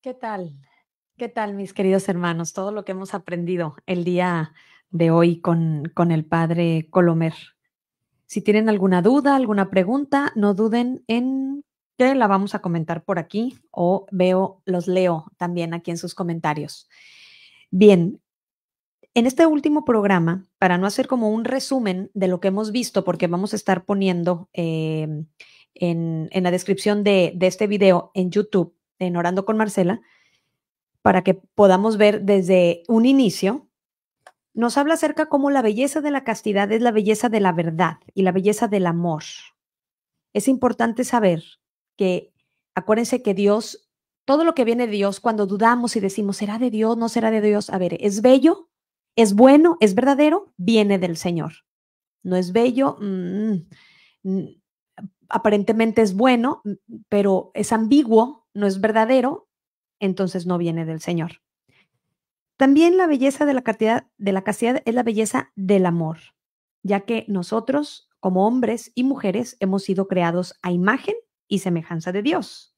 ¿Qué tal? ¿Qué tal, mis queridos hermanos? Todo lo que hemos aprendido el día de hoy con, con, el padre Colomer. Si tienen alguna duda, alguna pregunta, no duden en que la vamos a comentar por aquí o veo, los leo también aquí en sus comentarios. Bien, en este último programa, para no hacer como un resumen de lo que hemos visto, porque vamos a estar poniendo eh, en, en, la descripción de, de este video en YouTube, en Orando con Marcela, para que podamos ver desde un inicio, nos habla acerca cómo la belleza de la castidad es la belleza de la verdad y la belleza del amor. Es importante saber que, acuérdense que Dios, todo lo que viene de Dios, cuando dudamos y decimos, ¿será de Dios? ¿No será de Dios? A ver, ¿es bello? ¿Es bueno? ¿Es verdadero? Viene del Señor. No es bello, mm, mm, mm, aparentemente es bueno, pero es ambiguo, no es verdadero, entonces no viene del Señor. También la belleza de la, cantidad, de la castidad es la belleza del amor, ya que nosotros, como hombres y mujeres, hemos sido creados a imagen y semejanza de Dios.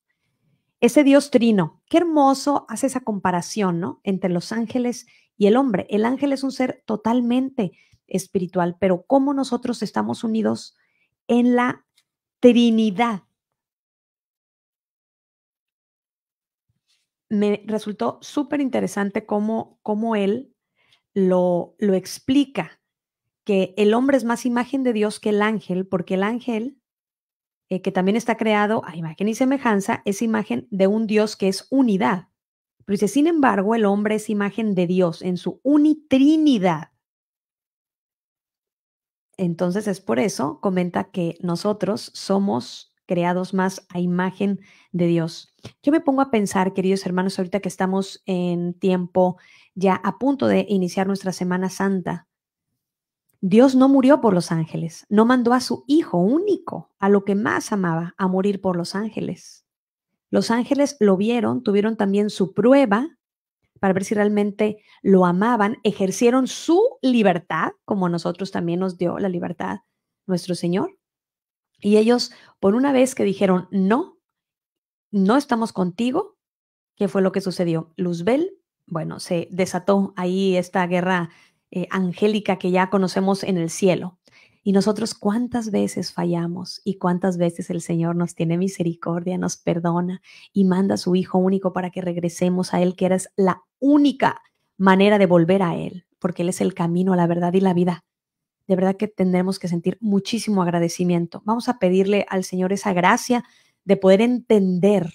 Ese Dios trino, qué hermoso hace esa comparación, Entre los ángeles y el hombre. El ángel es un ser totalmente espiritual, pero cómo nosotros estamos unidos en la Trinidad, me resultó súper interesante cómo, él lo, lo explica, que el hombre es más imagen de Dios que el ángel, porque el ángel eh, que también está creado a imagen y semejanza, es imagen de un Dios que es unidad. Pero dice, sin embargo, el hombre es imagen de Dios en su unitrinidad. Entonces es por eso, comenta que nosotros somos creados más a imagen de Dios. Yo me pongo a pensar, queridos hermanos, ahorita que estamos en tiempo ya a punto de iniciar nuestra Semana Santa, Dios no murió por los ángeles, no mandó a su Hijo único, a lo que más amaba, a morir por los ángeles. Los ángeles lo vieron, tuvieron también su prueba para ver si realmente lo amaban, ejercieron su libertad, como nosotros también nos dio la libertad nuestro Señor, y ellos, por una vez que dijeron, no, no estamos contigo, ¿qué fue lo que sucedió? Luzbel, bueno, se desató ahí esta guerra eh, angélica que ya conocemos en el cielo. Y nosotros cuántas veces fallamos y cuántas veces el Señor nos tiene misericordia, nos perdona y manda a su Hijo único para que regresemos a Él, que eres la única manera de volver a Él, porque Él es el camino, a la verdad y la vida de verdad que tendremos que sentir muchísimo agradecimiento. Vamos a pedirle al Señor esa gracia de poder entender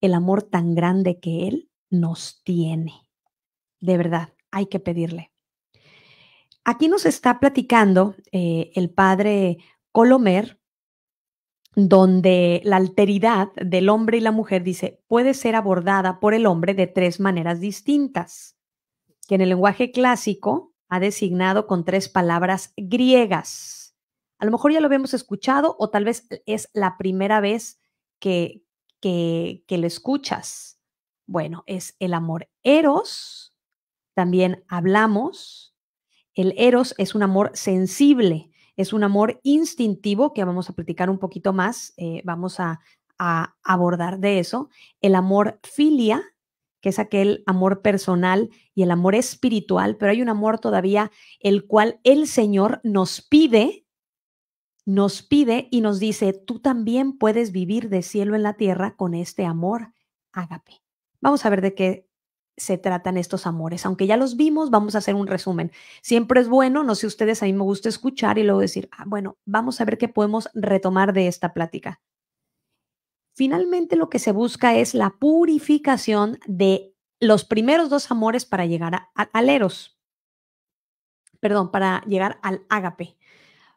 el amor tan grande que Él nos tiene. De verdad, hay que pedirle. Aquí nos está platicando eh, el padre Colomer, donde la alteridad del hombre y la mujer, dice, puede ser abordada por el hombre de tres maneras distintas, que en el lenguaje clásico ha designado con tres palabras griegas. A lo mejor ya lo habíamos escuchado o tal vez es la primera vez que, que, lo escuchas. Bueno, es el amor eros, también hablamos. El eros es un amor sensible, es un amor instintivo que vamos a platicar un poquito más, eh, vamos a abordar de eso. El amor filia que es aquel amor personal y el amor espiritual, pero hay un amor todavía el cual el Señor nos pide, nos pide y nos dice, tú también puedes vivir de cielo en la tierra con este amor, ágape. Vamos a ver de qué se tratan estos amores. Aunque ya los vimos, vamos a hacer un resumen. Siempre es bueno, no sé ustedes, a mí me gusta escuchar y luego decir, ah, bueno, vamos a ver qué podemos retomar de esta plática. Finalmente lo que se busca es la purificación de los primeros dos amores para llegar al eros, perdón, para llegar al ágape.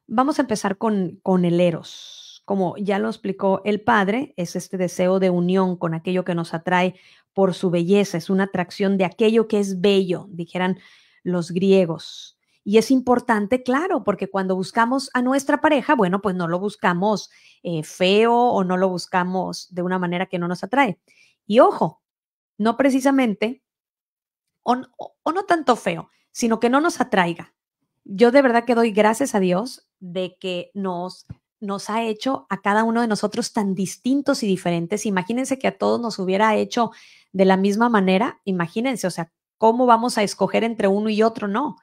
Vamos a empezar con, con el eros. Como ya lo explicó el padre, es este deseo de unión con aquello que nos atrae por su belleza, es una atracción de aquello que es bello, dijeran los griegos. Y es importante, claro, porque cuando buscamos a nuestra pareja, bueno, pues no lo buscamos eh, feo o no lo buscamos de una manera que no nos atrae. Y ojo, no precisamente, o, no tanto feo, sino que no nos atraiga. Yo de verdad que doy gracias a Dios de que nos nos ha hecho a cada uno de nosotros tan distintos y diferentes. Imagínense que a todos nos hubiera hecho de la misma manera. Imagínense, o sea, ¿cómo vamos a escoger entre uno y otro? No.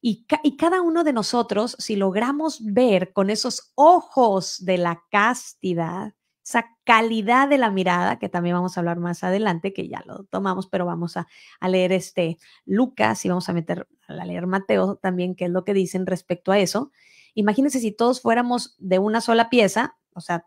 Y, cada uno de nosotros, si logramos ver con esos ojos de la castidad, esa calidad de la mirada, que también vamos a hablar más adelante, que ya lo tomamos, pero vamos a, leer este Lucas y vamos a meter a leer Mateo también, que es lo que dicen respecto a eso. Imagínense si todos fuéramos de una sola pieza, o sea,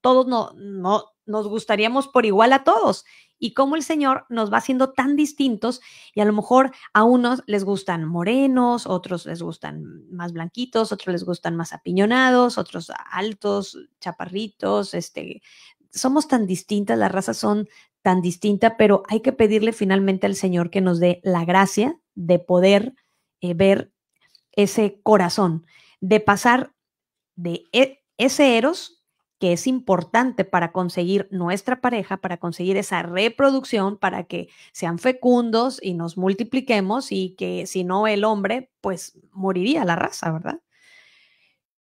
todos no, no, nos gustaríamos por igual a todos y como el Señor nos va haciendo tan distintos y a lo mejor a unos les gustan morenos, otros les gustan más blanquitos, otros les gustan más apiñonados, otros altos, chaparritos, este somos tan distintas, las razas son tan distintas, pero hay que pedirle finalmente al Señor que nos dé la gracia de poder eh, ver ese corazón, de pasar de e, ese eros que es importante para conseguir nuestra pareja, para conseguir esa reproducción, para que sean fecundos y nos multipliquemos y que si no el hombre, pues moriría la raza, ¿verdad?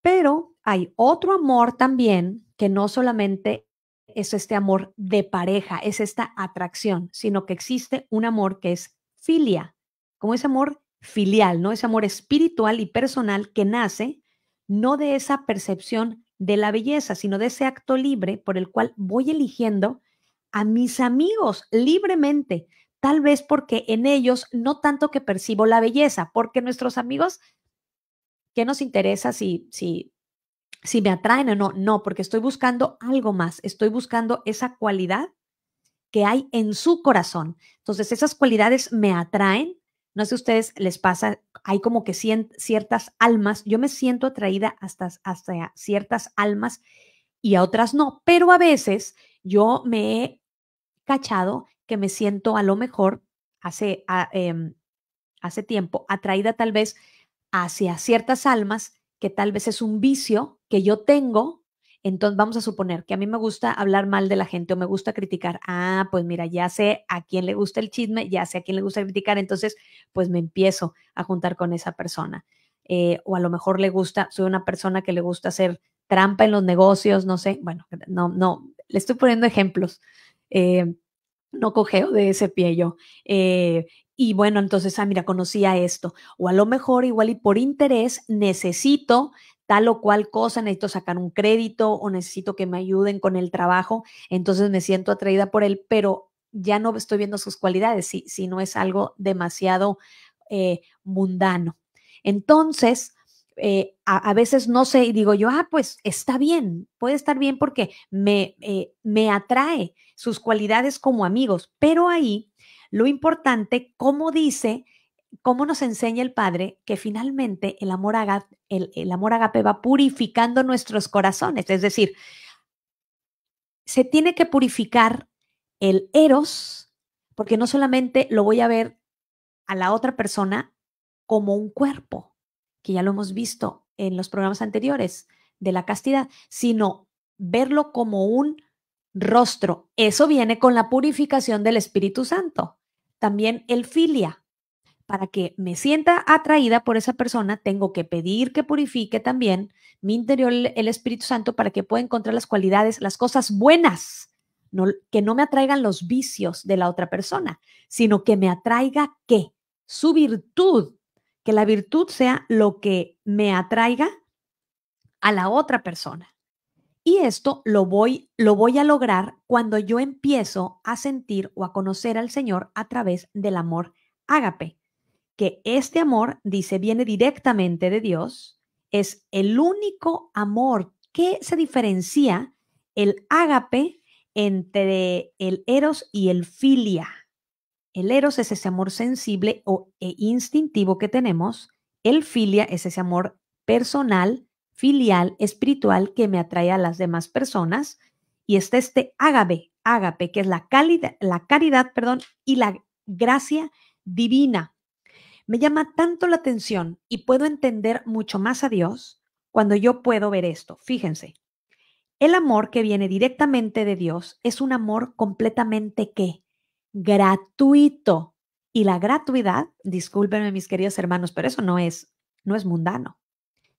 Pero hay otro amor también que no solamente es este amor de pareja, es esta atracción, sino que existe un amor que es filia, como ese amor filial, ¿no? Ese amor espiritual y personal que nace no de esa percepción de la belleza, sino de ese acto libre por el cual voy eligiendo a mis amigos libremente, tal vez porque en ellos no tanto que percibo la belleza, porque nuestros amigos, ¿qué nos interesa si, si, si me atraen o no? No, porque estoy buscando algo más, estoy buscando esa cualidad que hay en su corazón. Entonces, esas cualidades me atraen, no sé a ustedes les pasa, hay como que ciertas almas, yo me siento atraída hasta, hasta ciertas almas y a otras no, pero a veces yo me he cachado que me siento a lo mejor hace, ah, em, hace tiempo atraída tal vez hacia ciertas almas que tal vez es un vicio que yo tengo entonces, vamos a suponer que a mí me gusta hablar mal de la gente o me gusta criticar. Ah, pues mira, ya sé a quién le gusta el chisme, ya sé a quién le gusta criticar, entonces, pues me empiezo a juntar con esa persona. Eh, o a lo mejor le gusta, soy una persona que le gusta hacer trampa en los negocios, no sé, bueno, no, no, le estoy poniendo ejemplos. Eh, no cogeo de ese pie yo. Eh, y bueno, entonces, ah, mira, conocía esto. O a lo mejor igual y por interés necesito tal o cual cosa, necesito sacar un crédito o necesito que me ayuden con el trabajo, entonces me siento atraída por él, pero ya no estoy viendo sus cualidades, si, si no es algo demasiado eh, mundano. Entonces, eh, a, veces no sé y digo yo, ah, pues está bien, puede estar bien porque me, eh, me atrae sus cualidades como amigos, pero ahí lo importante, como dice, cómo nos enseña el Padre que finalmente el amor, agape, el amor agape va purificando nuestros corazones. Es decir, se tiene que purificar el eros, porque no solamente lo voy a ver a la otra persona como un cuerpo, que ya lo hemos visto en los programas anteriores de la castidad, sino verlo como un rostro. Eso viene con la purificación del Espíritu Santo. También el filia, para que me sienta atraída por esa persona, tengo que pedir que purifique también mi interior el Espíritu Santo para que pueda encontrar las cualidades, las cosas buenas, que no me atraigan los vicios de la otra persona, sino que me atraiga que Su virtud, que la virtud sea lo que me atraiga a la otra persona. Y esto lo voy, lo voy a lograr cuando yo empiezo a sentir o a conocer al Señor a través del amor ágape que este amor, dice, viene directamente de Dios, es el único amor que se diferencia el ágape entre el eros y el filia. El eros es ese amor sensible o, e instintivo que tenemos, el filia es ese amor personal, filial, espiritual que me atrae a las demás personas, y está este ágape, ágape, que es la, calidad, la caridad perdón, y la gracia divina me llama tanto la atención y puedo entender mucho más a Dios cuando yo puedo ver esto. Fíjense, el amor que viene directamente de Dios es un amor completamente que gratuito. Y la gratuidad, discúlpenme mis queridos hermanos, pero eso no es no es mundano.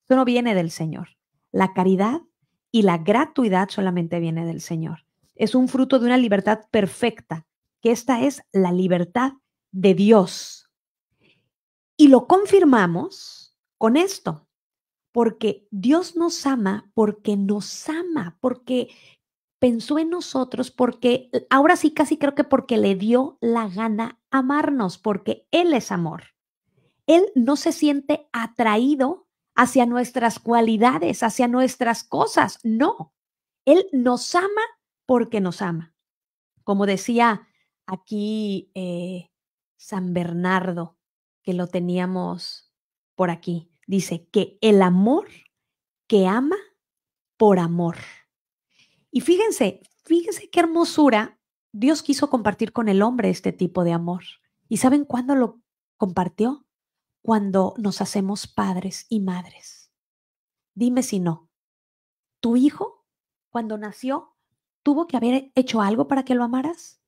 Eso no viene del Señor. La caridad y la gratuidad solamente viene del Señor. Es un fruto de una libertad perfecta, que esta es la libertad de Dios. Y lo confirmamos con esto, porque Dios nos ama, porque nos ama, porque pensó en nosotros, porque eh, ahora sí casi creo que porque le dio la gana amarnos, porque Él es amor. Él no se siente atraído hacia nuestras cualidades, hacia nuestras cosas, no. Él nos ama porque nos ama. Como decía aquí eh, San Bernardo, que lo teníamos por aquí. Dice que el amor que ama por amor. Y fíjense, fíjense qué hermosura Dios quiso compartir con el hombre este tipo de amor. ¿Y saben cuándo lo compartió? Cuando nos hacemos padres y madres. Dime si no. ¿Tu hijo, cuando nació, tuvo que haber hecho algo para que lo amaras?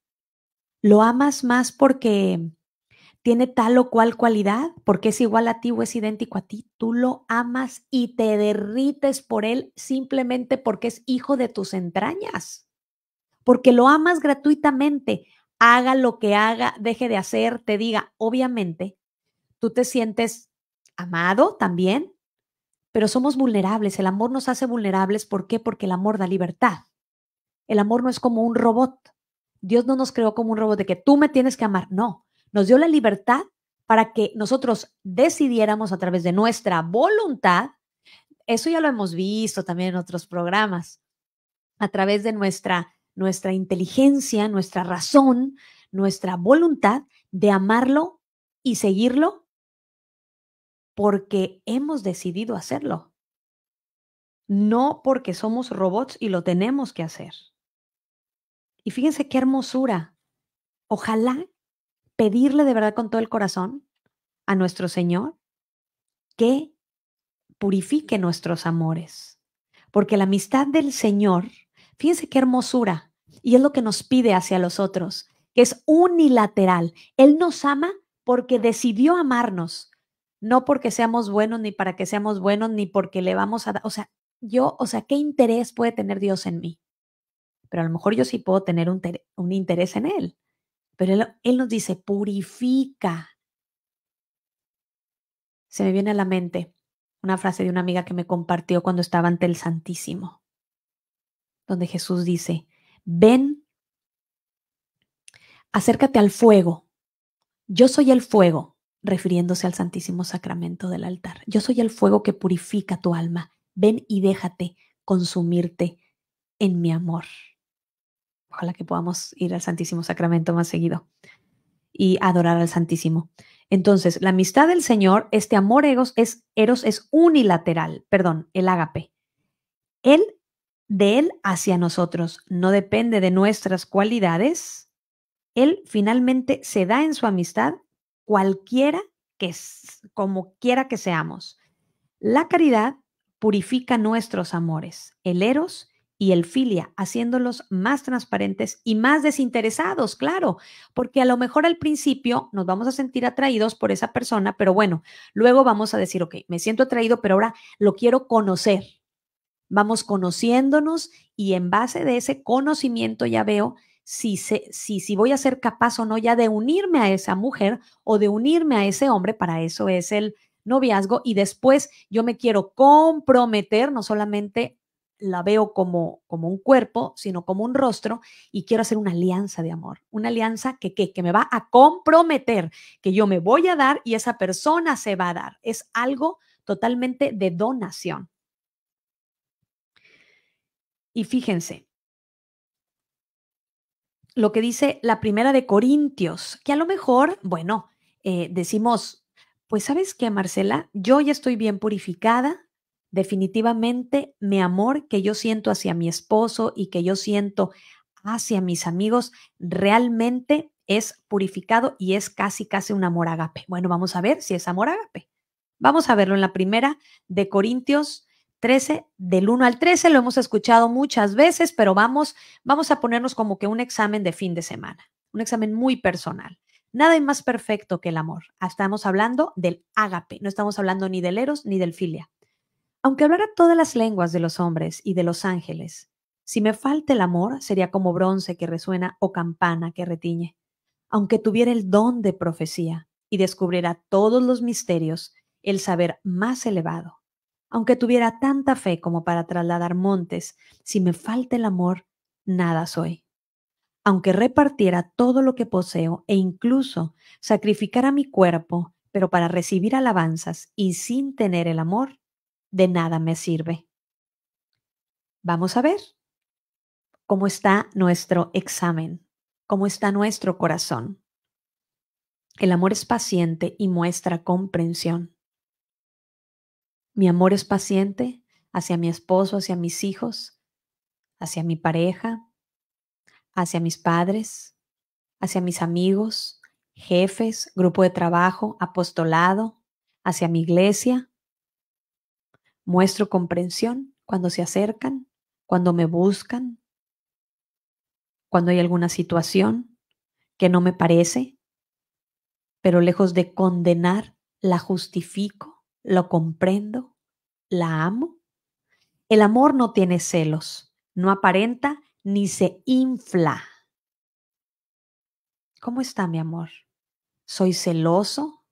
¿Lo amas más porque tiene tal o cual cualidad, porque es igual a ti o es idéntico a ti, tú lo amas y te derrites por él simplemente porque es hijo de tus entrañas, porque lo amas gratuitamente, haga lo que haga, deje de hacer, te diga, obviamente, tú te sientes amado también, pero somos vulnerables, el amor nos hace vulnerables, ¿por qué? Porque el amor da libertad. El amor no es como un robot. Dios no nos creó como un robot de que tú me tienes que amar, no nos dio la libertad para que nosotros decidiéramos a través de nuestra voluntad, eso ya lo hemos visto también en otros programas, a través de nuestra, nuestra inteligencia, nuestra razón, nuestra voluntad de amarlo y seguirlo porque hemos decidido hacerlo, no porque somos robots y lo tenemos que hacer. Y fíjense qué hermosura. Ojalá pedirle de verdad con todo el corazón a nuestro Señor que purifique nuestros amores. Porque la amistad del Señor, fíjense qué hermosura, y es lo que nos pide hacia los otros, que es unilateral. Él nos ama porque decidió amarnos, no porque seamos buenos, ni para que seamos buenos, ni porque le vamos a dar, o sea, yo, o sea, ¿qué interés puede tener Dios en mí? Pero a lo mejor yo sí puedo tener un, un interés en Él. Pero él, nos dice, purifica. Se me viene a la mente una frase de una amiga que me compartió cuando estaba ante el Santísimo, donde Jesús dice, ven, acércate al fuego. Yo soy el fuego, refiriéndose al Santísimo Sacramento del altar. Yo soy el fuego que purifica tu alma. Ven y déjate consumirte en mi amor. Ojalá que podamos ir al Santísimo Sacramento más seguido y adorar al Santísimo. Entonces, la amistad del Señor, este amor eros es, eros es unilateral, perdón, el ágape. Él, de Él hacia nosotros, no depende de nuestras cualidades. Él finalmente se da en su amistad cualquiera que, como quiera que seamos. La caridad purifica nuestros amores. El eros y el filia, haciéndolos más transparentes y más desinteresados, claro, porque a lo mejor al principio nos vamos a sentir atraídos por esa persona, pero bueno, luego vamos a decir, ok, me siento atraído, pero ahora lo quiero conocer. Vamos conociéndonos y en base de ese conocimiento ya veo si, si, si voy a ser capaz o no ya de unirme a esa mujer o de unirme a ese hombre, para eso es el noviazgo y después yo me quiero comprometer, no solamente la veo como, como un cuerpo, sino como un rostro y quiero hacer una alianza de amor, una alianza que, que, me va a comprometer, que yo me voy a dar y esa persona se va a dar. Es algo totalmente de donación. Y fíjense, lo que dice la primera de Corintios, que a lo mejor, bueno, eh, decimos, pues sabes qué, Marcela, yo ya estoy bien purificada, Definitivamente mi amor que yo siento hacia mi esposo y que yo siento hacia mis amigos realmente es purificado y es casi, casi un amor agape. Bueno, vamos a ver si es amor agape. Vamos a verlo en la primera de Corintios 13, del 1 al 13. Lo hemos escuchado muchas veces, pero vamos, vamos a ponernos como que un examen de fin de semana, un examen muy personal. Nada es más perfecto que el amor. Estamos hablando del agape, no estamos hablando ni del eros ni del filia. Aunque hablara todas las lenguas de los hombres y de los ángeles, si me falta el amor, sería como bronce que resuena o campana que retiñe. Aunque tuviera el don de profecía y descubriera todos los misterios, el saber más elevado. Aunque tuviera tanta fe como para trasladar montes, si me falta el amor, nada soy. Aunque repartiera todo lo que poseo e incluso sacrificara mi cuerpo, pero para recibir alabanzas y sin tener el amor, de nada me sirve. Vamos a ver cómo está nuestro examen, cómo está nuestro corazón. El amor es paciente y muestra comprensión. Mi amor es paciente hacia mi esposo, hacia mis hijos, hacia mi pareja, hacia mis padres, hacia mis amigos, jefes, grupo de trabajo, apostolado, hacia mi iglesia, Muestro comprensión cuando se acercan, cuando me buscan, cuando hay alguna situación que no me parece, pero lejos de condenar, la justifico, lo comprendo, la amo. El amor no tiene celos, no aparenta ni se infla. ¿Cómo está mi amor? ¿Soy celoso?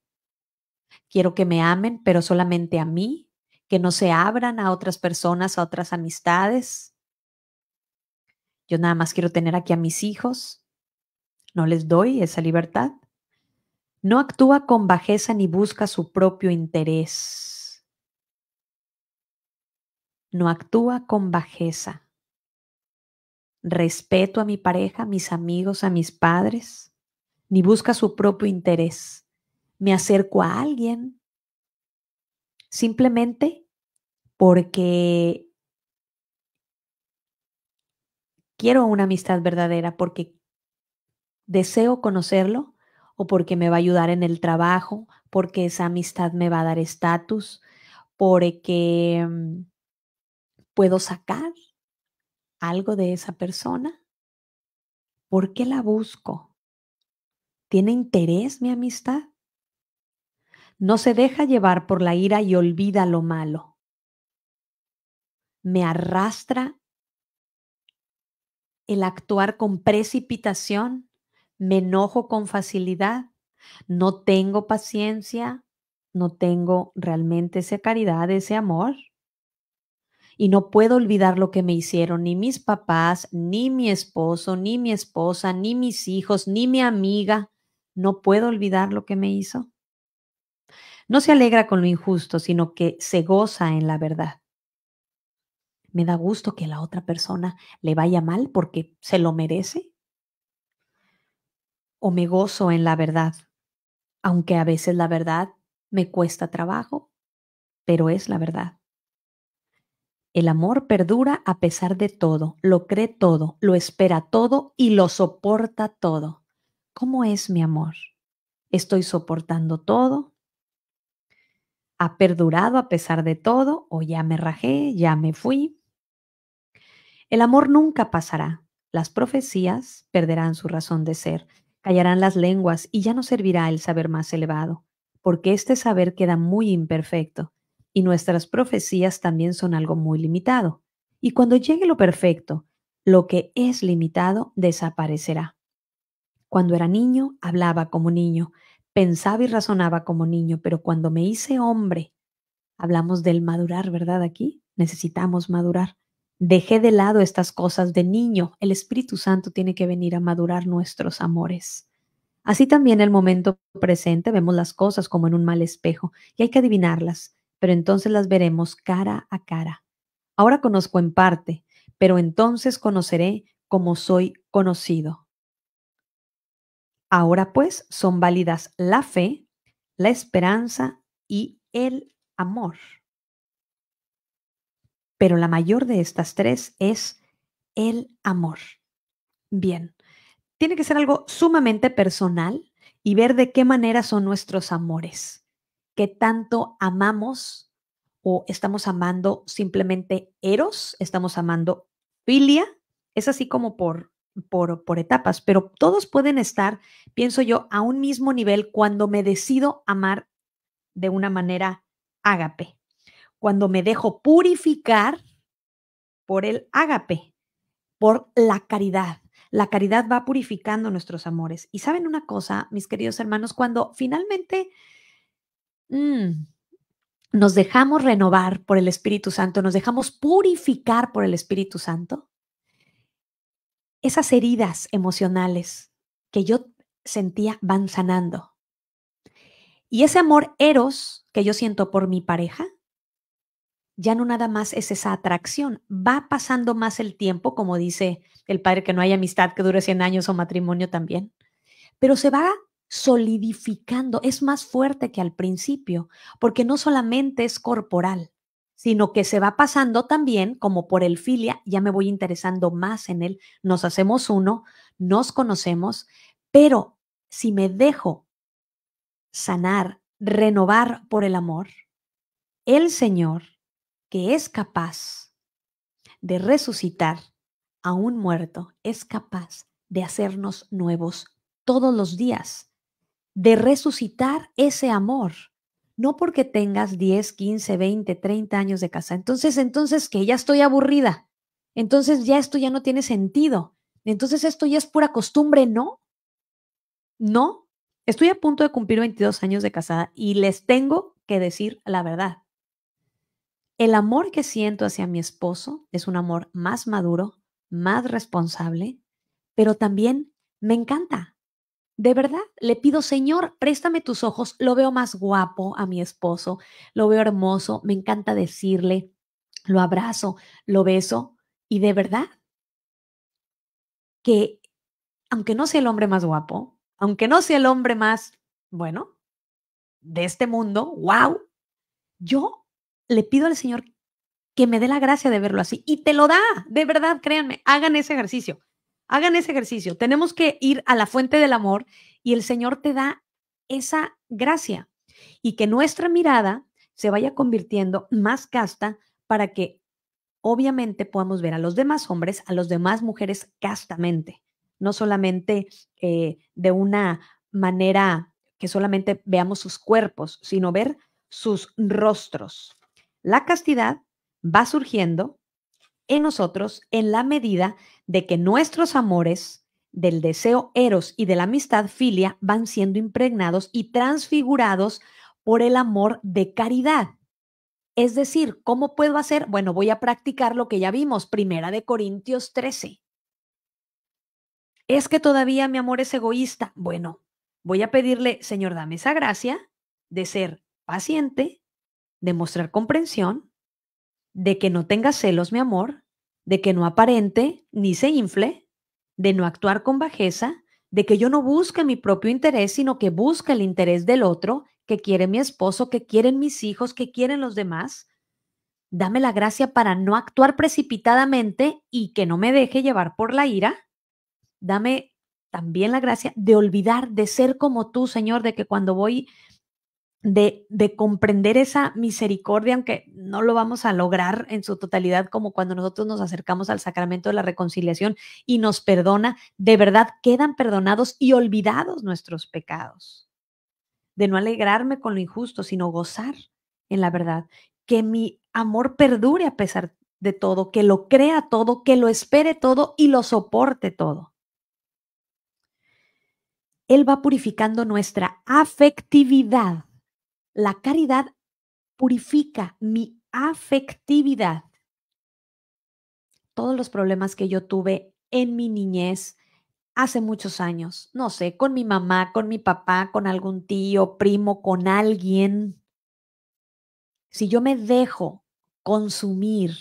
¿Quiero que me amen, pero solamente a mí? que no se abran a otras personas, a otras amistades. Yo nada más quiero tener aquí a mis hijos. No les doy esa libertad. No actúa con bajeza ni busca su propio interés. No actúa con bajeza. Respeto a mi pareja, a mis amigos, a mis padres, ni busca su propio interés. Me acerco a alguien simplemente porque quiero una amistad verdadera, porque deseo conocerlo o porque me va a ayudar en el trabajo, porque esa amistad me va a dar estatus, porque mm, puedo sacar algo de esa persona. ¿Por qué la busco? ¿Tiene interés mi amistad? No se deja llevar por la ira y olvida lo malo. Me arrastra el actuar con precipitación. Me enojo con facilidad. No tengo paciencia. No tengo realmente esa caridad, ese amor. Y no puedo olvidar lo que me hicieron ni mis papás, ni mi esposo, ni mi esposa, ni mis hijos, ni mi amiga. No puedo olvidar lo que me hizo. No se alegra con lo injusto, sino que se goza en la verdad. Me da gusto que a la otra persona le vaya mal porque se lo merece. O me gozo en la verdad, aunque a veces la verdad me cuesta trabajo, pero es la verdad. El amor perdura a pesar de todo, lo cree todo, lo espera todo y lo soporta todo. ¿Cómo es mi amor? ¿Estoy soportando todo? ha perdurado a pesar de todo o ya me rajé, ya me fui. El amor nunca pasará. Las profecías perderán su razón de ser, callarán las lenguas y ya no servirá el saber más elevado, porque este saber queda muy imperfecto y nuestras profecías también son algo muy limitado. Y cuando llegue lo perfecto, lo que es limitado desaparecerá. Cuando era niño, hablaba como niño, Pensaba y razonaba como niño, pero cuando me hice hombre, hablamos del madurar, ¿verdad? Aquí necesitamos madurar. Dejé de lado estas cosas de niño. El Espíritu Santo tiene que venir a madurar nuestros amores. Así también el momento presente vemos las cosas como en un mal espejo y hay que adivinarlas, pero entonces las veremos cara a cara. Ahora conozco en parte, pero entonces conoceré como soy conocido. Ahora pues son válidas la fe, la esperanza y el amor. Pero la mayor de estas tres es el amor. Bien, tiene que ser algo sumamente personal y ver de qué manera son nuestros amores, qué tanto amamos o estamos amando simplemente eros, estamos amando filia, es así como por por, etapas, pero todos pueden estar, pienso yo, a un mismo nivel cuando me decido amar de una manera ágape, cuando me dejo purificar por el ágape, por la caridad. La caridad va purificando nuestros amores. Y saben una cosa, mis queridos hermanos, cuando finalmente mm, nos dejamos renovar por el Espíritu Santo, nos dejamos purificar por el Espíritu Santo, esas heridas emocionales que yo sentía van sanando. Y ese amor eros que yo siento por mi pareja, ya no nada más es esa atracción, va pasando más el tiempo, como dice el padre, que no hay amistad que dure 100 años o matrimonio también, pero se va solidificando, es más fuerte que al principio, porque no solamente es corporal, sino que se va pasando también, como por el filia, ya me voy interesando más en él, nos hacemos uno, nos conocemos, pero si me dejo sanar, renovar por el amor, el Señor, que es capaz de resucitar a un muerto, es capaz de hacernos nuevos todos los días, de resucitar ese amor no porque tengas 10, 15, 20, 30 años de casa. Entonces, entonces que ya estoy aburrida. Entonces ya esto ya no tiene sentido. Entonces esto ya es pura costumbre, ¿no? No. Estoy a punto de cumplir 22 años de casada y les tengo que decir la verdad. El amor que siento hacia mi esposo es un amor más maduro, más responsable, pero también me encanta de verdad, le pido, Señor, préstame tus ojos, lo veo más guapo a mi esposo, lo veo hermoso, me encanta decirle, lo abrazo, lo beso y de verdad que aunque no sea el hombre más guapo, aunque no sea el hombre más, bueno, de este mundo, wow, yo le pido al Señor que me dé la gracia de verlo así y te lo da, de verdad, créanme, hagan ese ejercicio. Hagan ese ejercicio. Tenemos que ir a la fuente del amor y el Señor te da esa gracia y que nuestra mirada se vaya convirtiendo más casta para que obviamente podamos ver a los demás hombres, a las demás mujeres castamente, no solamente eh, de una manera que solamente veamos sus cuerpos, sino ver sus rostros. La castidad va surgiendo en nosotros en la medida de que nuestros amores del deseo eros y de la amistad filia van siendo impregnados y transfigurados por el amor de caridad. Es decir, ¿cómo puedo hacer? Bueno, voy a practicar lo que ya vimos, Primera de Corintios 13. Es que todavía mi amor es egoísta. Bueno, voy a pedirle, Señor, dame esa gracia de ser paciente, de mostrar comprensión, de que no tenga celos, mi amor, de que no aparente ni se infle, de no actuar con bajeza, de que yo no busque mi propio interés, sino que busque el interés del otro, que quiere mi esposo, que quieren mis hijos, que quieren los demás. Dame la gracia para no actuar precipitadamente y que no me deje llevar por la ira. Dame también la gracia de olvidar, de ser como tú, Señor, de que cuando voy de, comprender esa misericordia, aunque no lo vamos a lograr en su totalidad, como cuando nosotros nos acercamos al sacramento de la reconciliación y nos perdona, de verdad quedan perdonados y olvidados nuestros pecados. De no alegrarme con lo injusto, sino gozar en la verdad. Que mi amor perdure a pesar de todo, que lo crea todo, que lo espere todo y lo soporte todo. Él va purificando nuestra afectividad la caridad purifica mi afectividad. Todos los problemas que yo tuve en mi niñez, hace muchos años, no sé, con mi mamá, con mi papá, con algún tío, primo, con alguien. Si yo me dejo consumir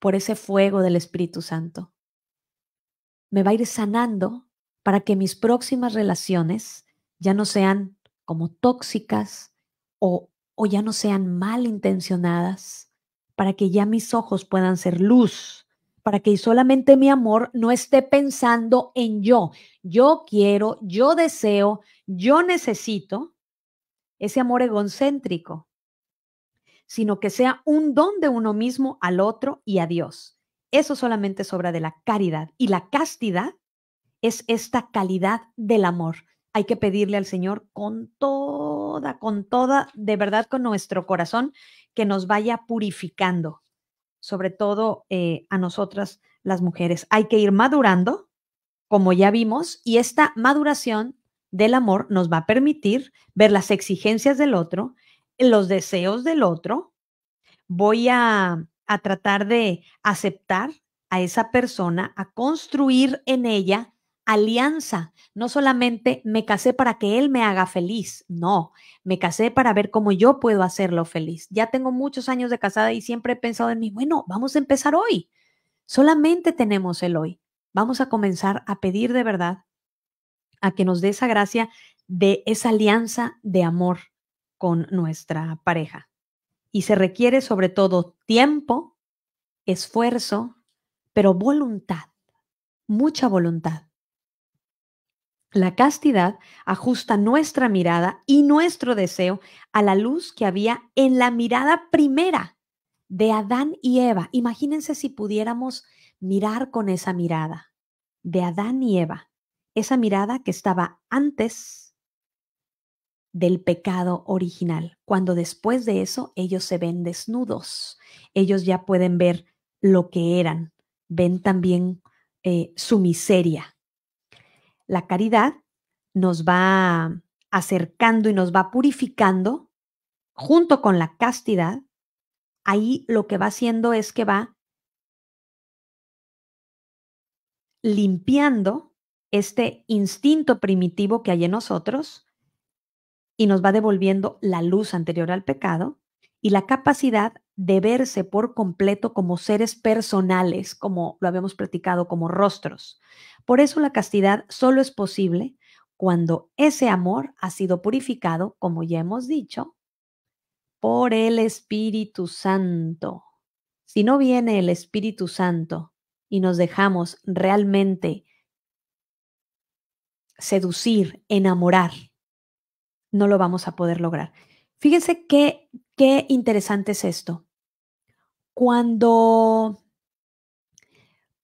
por ese fuego del Espíritu Santo, me va a ir sanando para que mis próximas relaciones ya no sean como tóxicas, o, ya no sean malintencionadas, para que ya mis ojos puedan ser luz, para que solamente mi amor no esté pensando en yo. Yo quiero, yo deseo, yo necesito ese amor egocéntrico, sino que sea un don de uno mismo al otro y a Dios. Eso solamente sobra de la caridad. Y la castidad es esta calidad del amor, hay que pedirle al Señor con toda, con toda, de verdad con nuestro corazón, que nos vaya purificando, sobre todo eh, a nosotras las mujeres. Hay que ir madurando, como ya vimos, y esta maduración del amor nos va a permitir ver las exigencias del otro, los deseos del otro. Voy a, a tratar de aceptar a esa persona, a construir en ella alianza. No solamente me casé para que él me haga feliz, no, me casé para ver cómo yo puedo hacerlo feliz. Ya tengo muchos años de casada y siempre he pensado en mí, bueno, vamos a empezar hoy. Solamente tenemos el hoy. Vamos a comenzar a pedir de verdad a que nos dé esa gracia de esa alianza de amor con nuestra pareja. Y se requiere sobre todo tiempo, esfuerzo, pero voluntad, mucha voluntad la castidad ajusta nuestra mirada y nuestro deseo a la luz que había en la mirada primera de Adán y Eva. Imagínense si pudiéramos mirar con esa mirada de Adán y Eva, esa mirada que estaba antes del pecado original, cuando después de eso ellos se ven desnudos, ellos ya pueden ver lo que eran, ven también eh, su miseria, la caridad nos va acercando y nos va purificando junto con la castidad. Ahí lo que va haciendo es que va limpiando este instinto primitivo que hay en nosotros y nos va devolviendo la luz anterior al pecado y la capacidad de verse por completo como seres personales, como lo habíamos platicado, como rostros. Por eso la castidad solo es posible cuando ese amor ha sido purificado, como ya hemos dicho, por el Espíritu Santo. Si no viene el Espíritu Santo y nos dejamos realmente seducir, enamorar, no lo vamos a poder lograr. Fíjense qué, qué interesante es esto cuando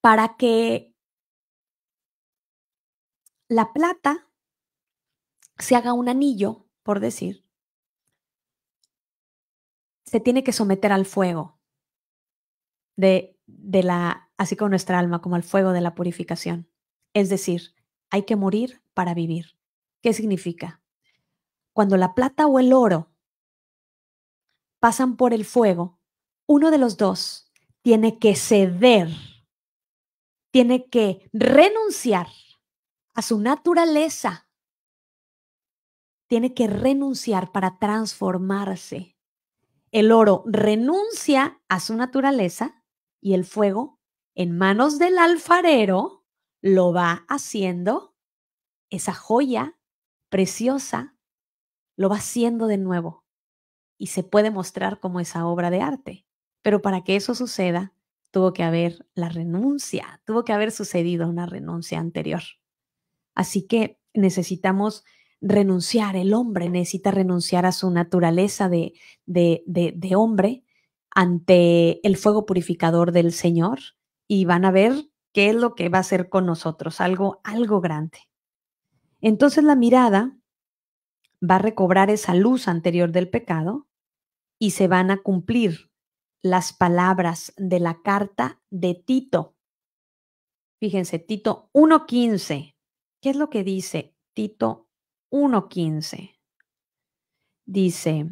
para que la plata se haga un anillo, por decir, se tiene que someter al fuego de, de la, así como nuestra alma, como al fuego de la purificación. Es decir, hay que morir para vivir. ¿Qué significa? Cuando la plata o el oro pasan por el fuego, uno de los dos tiene que ceder, tiene que renunciar a su naturaleza, tiene que renunciar para transformarse. El oro renuncia a su naturaleza y el fuego en manos del alfarero lo va haciendo, esa joya preciosa, lo va haciendo de nuevo y se puede mostrar como esa obra de arte. Pero para que eso suceda, tuvo que haber la renuncia, tuvo que haber sucedido una renuncia anterior. Así que necesitamos renunciar, el hombre necesita renunciar a su naturaleza de, hombre ante el fuego purificador del Señor y van a ver qué es lo que va a hacer con nosotros, algo, algo grande. Entonces la mirada va a recobrar esa luz anterior del pecado y se van a cumplir las palabras de la carta de Tito. Fíjense, Tito 1.15. ¿Qué es lo que dice Tito 1.15? Dice,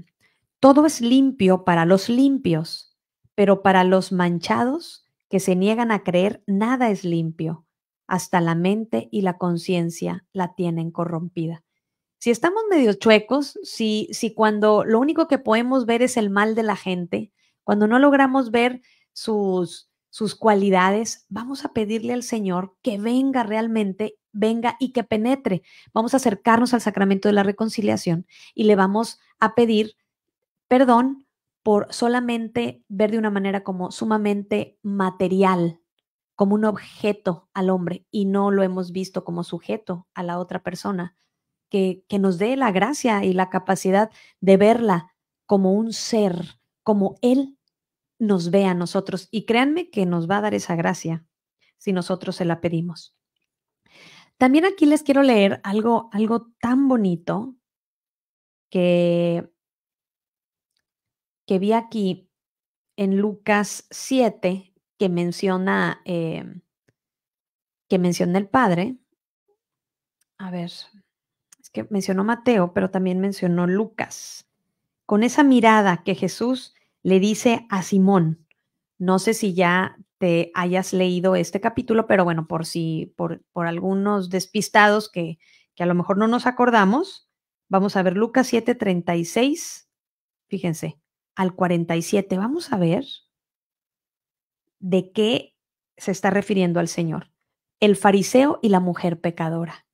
todo es limpio para los limpios, pero para los manchados que se niegan a creer, nada es limpio. Hasta la mente y la conciencia la tienen corrompida. Si estamos medio chuecos, si, si cuando lo único que podemos ver es el mal de la gente, cuando no logramos ver sus, sus cualidades, vamos a pedirle al Señor que venga realmente, venga y que penetre. Vamos a acercarnos al sacramento de la reconciliación y le vamos a pedir perdón por solamente ver de una manera como sumamente material, como un objeto al hombre y no lo hemos visto como sujeto a la otra persona, que, que nos dé la gracia y la capacidad de verla como un ser como Él nos ve a nosotros. Y créanme que nos va a dar esa gracia si nosotros se la pedimos. También aquí les quiero leer algo, algo tan bonito que, que vi aquí en Lucas 7 que menciona, eh, que menciona el Padre. A ver, es que mencionó Mateo, pero también mencionó Lucas. Con esa mirada que Jesús le dice a Simón, no sé si ya te hayas leído este capítulo, pero bueno, por si, por, por algunos despistados que, que a lo mejor no nos acordamos, vamos a ver Lucas 7:36, fíjense, al 47, vamos a ver de qué se está refiriendo al Señor, el fariseo y la mujer pecadora.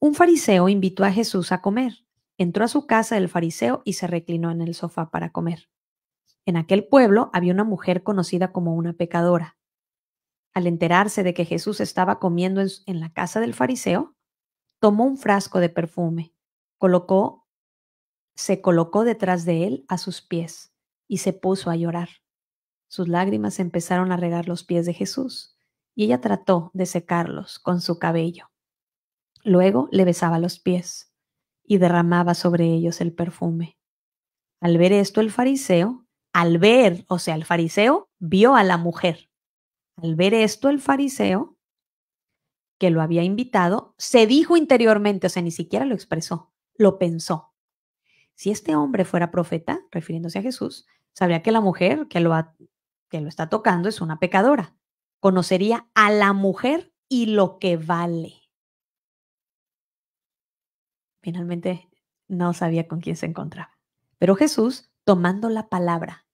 Un fariseo invitó a Jesús a comer. Entró a su casa el fariseo y se reclinó en el sofá para comer. En aquel pueblo había una mujer conocida como una pecadora. Al enterarse de que Jesús estaba comiendo en la casa del fariseo, tomó un frasco de perfume, colocó, se colocó detrás de él a sus pies y se puso a llorar. Sus lágrimas empezaron a regar los pies de Jesús y ella trató de secarlos con su cabello. Luego le besaba los pies y derramaba sobre ellos el perfume. Al ver esto el fariseo, al ver, o sea, el fariseo vio a la mujer. Al ver esto, el fariseo, que lo había invitado, se dijo interiormente, o sea, ni siquiera lo expresó, lo pensó. Si este hombre fuera profeta, refiriéndose a Jesús, sabría que la mujer que lo, que lo está tocando es una pecadora. Conocería a la mujer y lo que vale. Finalmente, no sabía con quién se encontraba. Pero Jesús tomando la palabra.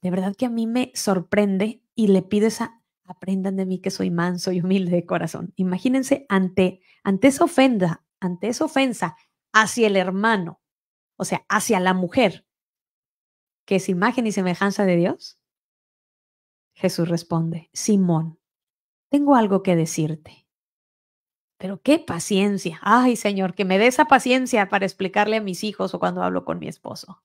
De verdad que a mí me sorprende y le pido esa, aprendan de mí que soy manso y humilde de corazón. Imagínense ante, ante esa ofenda, ante esa ofensa hacia el hermano, o sea, hacia la mujer, que es imagen y semejanza de Dios. Jesús responde, Simón, tengo algo que decirte. Pero qué paciencia. Ay, Señor, que me dé esa paciencia para explicarle a mis hijos o cuando hablo con mi esposo.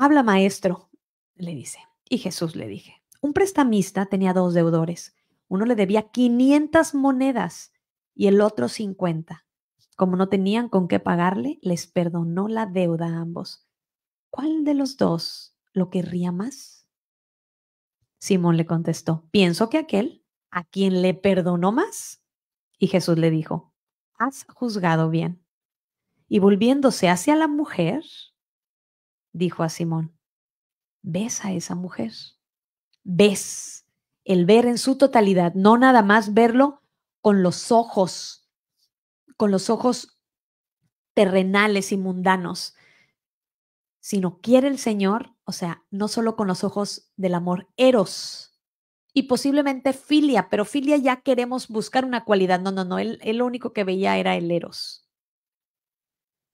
Habla, maestro, le dice. Y Jesús le dije, un prestamista tenía dos deudores. Uno le debía 500 monedas y el otro 50. Como no tenían con qué pagarle, les perdonó la deuda a ambos. ¿Cuál de los dos lo querría más? Simón le contestó, pienso que aquel a quien le perdonó más. Y Jesús le dijo, has juzgado bien. Y volviéndose hacia la mujer, dijo a Simón, ¿ves a esa mujer? ¿Ves? El ver en su totalidad, no nada más verlo con los ojos, con los ojos terrenales y mundanos, sino quiere el Señor, o sea, no solo con los ojos del amor eros y posiblemente filia, pero filia ya queremos buscar una cualidad. No, no, no, él, lo único que veía era el eros.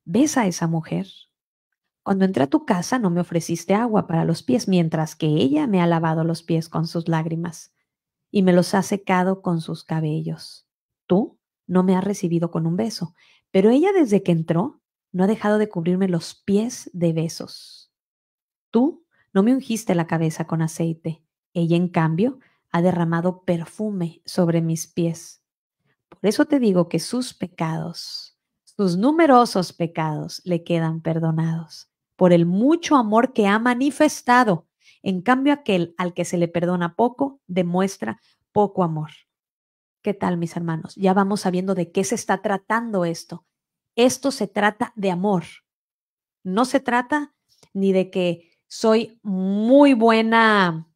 ¿Ves a esa mujer? Cuando entré a tu casa no me ofreciste agua para los pies, mientras que ella me ha lavado los pies con sus lágrimas y me los ha secado con sus cabellos. Tú no me has recibido con un beso, pero ella desde que entró no ha dejado de cubrirme los pies de besos. Tú no me ungiste la cabeza con aceite, ella en cambio ha derramado perfume sobre mis pies. Por eso te digo que sus pecados, sus numerosos pecados, le quedan perdonados, por el mucho amor que ha manifestado. En cambio, aquel al que se le perdona poco demuestra poco amor. ¿Qué tal, mis hermanos? Ya vamos sabiendo de qué se está tratando esto. Esto se trata de amor. No se trata ni de que soy muy buena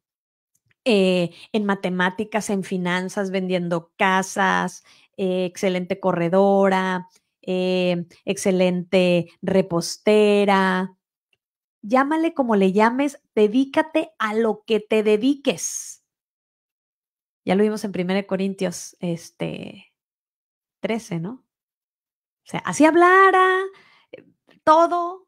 eh, en matemáticas, en finanzas, vendiendo casas, eh, excelente corredora, eh, excelente repostera, llámale como le llames, dedícate a lo que te dediques. Ya lo vimos en 1 Corintios este, 13, ¿no? O sea, así hablara eh, todo,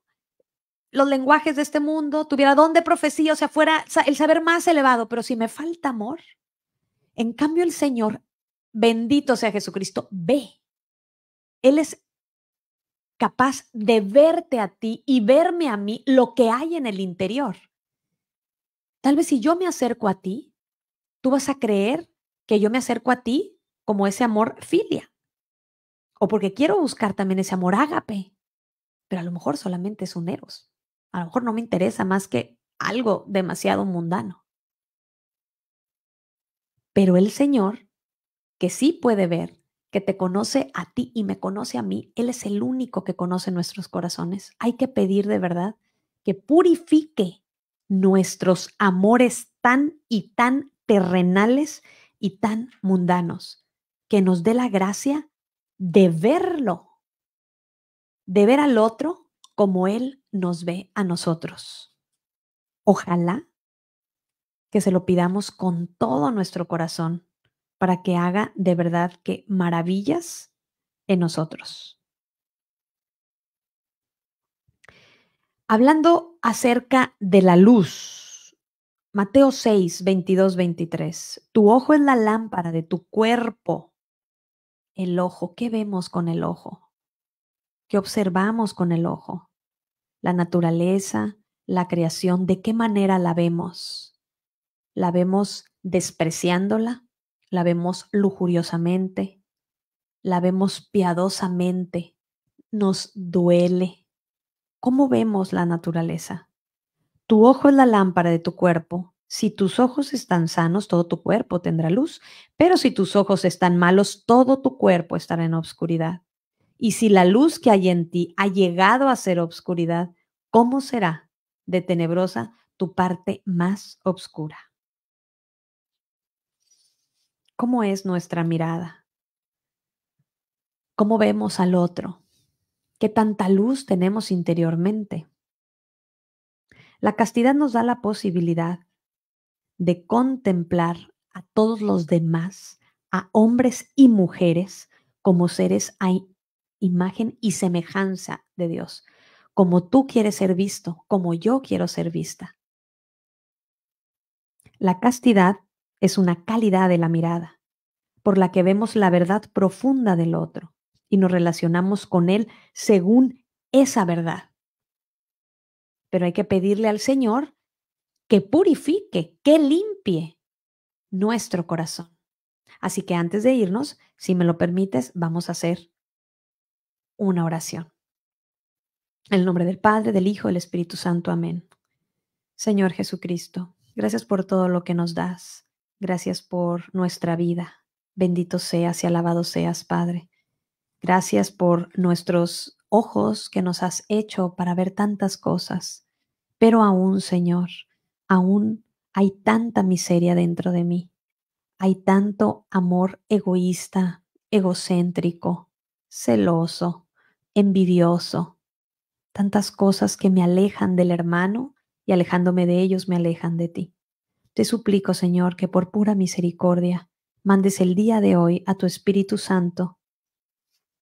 los lenguajes de este mundo, tuviera don de profecía, o sea, fuera el saber más elevado, pero si me falta amor, en cambio el Señor, bendito sea Jesucristo, ve. Él es capaz de verte a ti y verme a mí lo que hay en el interior. Tal vez si yo me acerco a ti, tú vas a creer que yo me acerco a ti como ese amor filia. O porque quiero buscar también ese amor ágape. Pero a lo mejor solamente es un eros. A lo mejor no me interesa más que algo demasiado mundano. Pero el Señor, que sí puede ver, que te conoce a ti y me conoce a mí, Él es el único que conoce nuestros corazones. Hay que pedir de verdad que purifique nuestros amores tan y tan terrenales y tan mundanos, que nos dé la gracia de verlo, de ver al otro como Él nos ve a nosotros. Ojalá que se lo pidamos con todo nuestro corazón para que haga de verdad que maravillas en nosotros. Hablando acerca de la luz, Mateo 6, 22, 23, tu ojo es la lámpara de tu cuerpo. El ojo, ¿qué vemos con el ojo? ¿Qué observamos con el ojo? La naturaleza, la creación, ¿de qué manera la vemos? ¿La vemos despreciándola? la vemos lujuriosamente, la vemos piadosamente, nos duele. ¿Cómo vemos la naturaleza? Tu ojo es la lámpara de tu cuerpo. Si tus ojos están sanos, todo tu cuerpo tendrá luz, pero si tus ojos están malos, todo tu cuerpo estará en obscuridad. Y si la luz que hay en ti ha llegado a ser obscuridad, ¿cómo será de tenebrosa tu parte más obscura? ¿Cómo es nuestra mirada? ¿Cómo vemos al otro? ¿Qué tanta luz tenemos interiormente? La castidad nos da la posibilidad de contemplar a todos los demás, a hombres y mujeres, como seres a imagen y semejanza de Dios, como tú quieres ser visto, como yo quiero ser vista. La castidad es una calidad de la mirada, por la que vemos la verdad profunda del otro y nos relacionamos con él según esa verdad. Pero hay que pedirle al Señor que purifique, que limpie nuestro corazón. Así que antes de irnos, si me lo permites, vamos a hacer una oración. En el nombre del Padre, del Hijo, del Espíritu Santo. Amén. Señor Jesucristo, gracias por todo lo que nos das. Gracias por nuestra vida. Bendito seas y alabado seas, Padre. Gracias por nuestros ojos que nos has hecho para ver tantas cosas. Pero aún, Señor, aún hay tanta miseria dentro de mí. Hay tanto amor egoísta, egocéntrico, celoso, envidioso. Tantas cosas que me alejan del hermano y alejándome de ellos me alejan de ti. Te suplico, Señor, que por pura misericordia mandes el día de hoy a tu Espíritu Santo.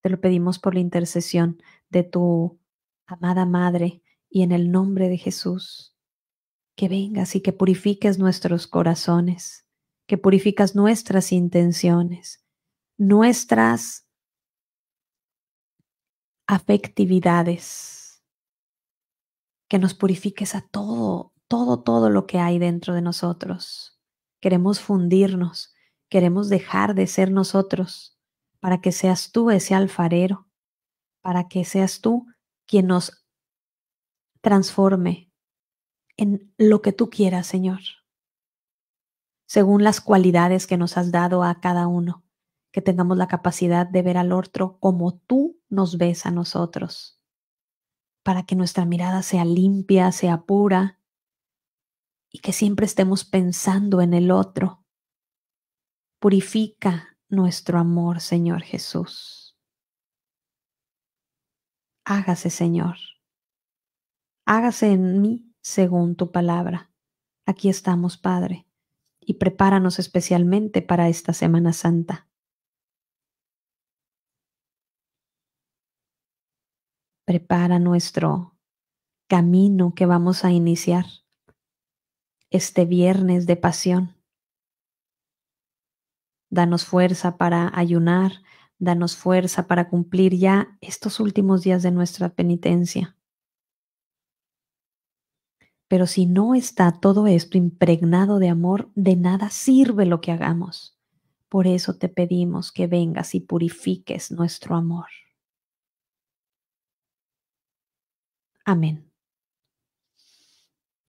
Te lo pedimos por la intercesión de tu amada Madre y en el nombre de Jesús. Que vengas y que purifiques nuestros corazones, que purificas nuestras intenciones, nuestras afectividades, que nos purifiques a todo, todo, todo lo que hay dentro de nosotros. Queremos fundirnos, queremos dejar de ser nosotros para que seas tú ese alfarero, para que seas tú quien nos transforme en lo que tú quieras, Señor, según las cualidades que nos has dado a cada uno, que tengamos la capacidad de ver al otro como tú nos ves a nosotros, para que nuestra mirada sea limpia, sea pura, y que siempre estemos pensando en el otro. Purifica nuestro amor, Señor Jesús. Hágase, Señor. Hágase en mí según tu palabra. Aquí estamos, Padre, y prepáranos especialmente para esta Semana Santa. Prepara nuestro camino que vamos a iniciar este viernes de pasión. Danos fuerza para ayunar, danos fuerza para cumplir ya estos últimos días de nuestra penitencia. Pero si no está todo esto impregnado de amor, de nada sirve lo que hagamos. Por eso te pedimos que vengas y purifiques nuestro amor. Amén.